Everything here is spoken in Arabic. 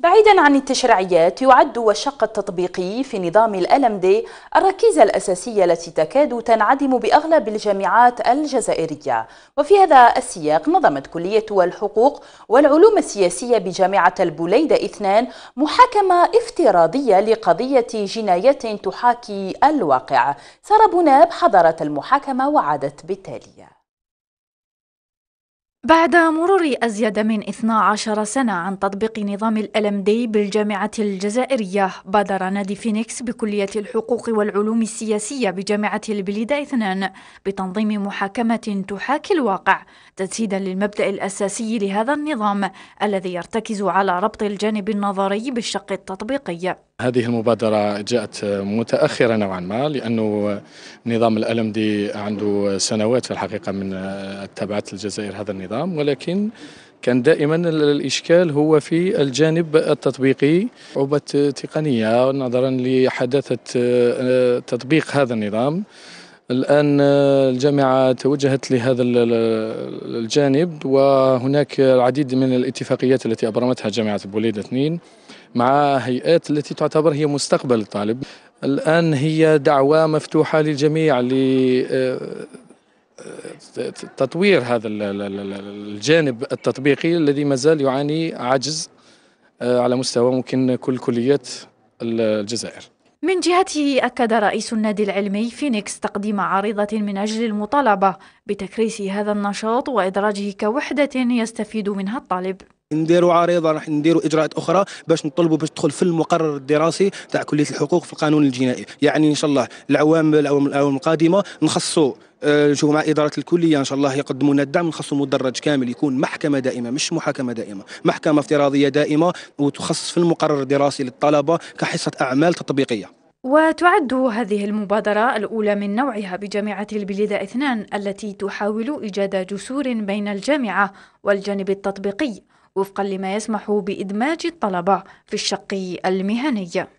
بعيدا عن التشريعيات يعد وشق التطبيقي في نظام الألم دي الركيزة الأساسية التي تكاد تنعدم بأغلب الجامعات الجزائرية وفي هذا السياق نظمت كلية الحقوق والعلوم السياسية بجامعة البوليدة اثنان محاكمة افتراضية لقضية جنايات تحاكي الواقع سارة بناب حضرت المحاكمة وعادت بالتالية بعد مرور أزيد من 12 سنة عن تطبيق نظام الألم دي بالجامعة الجزائرية بادر نادي فينيكس بكلية الحقوق والعلوم السياسية بجامعة البليدة اثنان بتنظيم محاكمة تحاكي الواقع تجسيدا للمبدأ الأساسي لهذا النظام الذي يرتكز على ربط الجانب النظري بالشق التطبيقي هذه المبادرة جاءت متأخرة نوعا ما لأنه نظام الألم دي عنده سنوات في الحقيقة من تبعت الجزائر هذا النظام ولكن كان دائما الإشكال هو في الجانب التطبيقي صعوبة تقنية نظرا لحداثة آه، تطبيق هذا النظام الآن آه، الجامعة توجهت لهذا الجانب وهناك العديد من الاتفاقيات التي أبرمتها جامعة بوليدة اثنين مع هيئات التي تعتبر هي مستقبل الطالب الآن هي دعوة مفتوحة للجميع آه، آه، تطوير هذا الجانب التطبيقي الذي مازال يعاني عجز على مستوى ممكن كل كليات الجزائر من جهته أكد رئيس النادي العلمي فينيكس تقديم عارضة من أجل المطالبة بتكريس هذا النشاط وإدراجه كوحدة يستفيد منها الطالب نديروا عريضه راح نديروا اجراءات اخرى باش نطلبوا باش تدخل في المقرر الدراسي تاع كليه الحقوق في القانون الجنائي يعني ان شاء الله العوام الاعوام القادمه نخصوا آه، نشوفوا مع اداره الكليه ان شاء الله يقدموا لنا الدعم نخصوا مدرج كامل يكون محكمه دائمه مش محاكمه دائمه محكمه افتراضيه دائمه وتخصص في المقرر الدراسي للطلبه كحصه اعمال تطبيقيه وتعد هذه المبادرة الأولى من نوعها بجامعة البليدة اثنان التي تحاول إيجاد جسور بين الجامعة والجانب التطبيقي وفقا لما يسمح بإدماج الطلبة في الشق المهني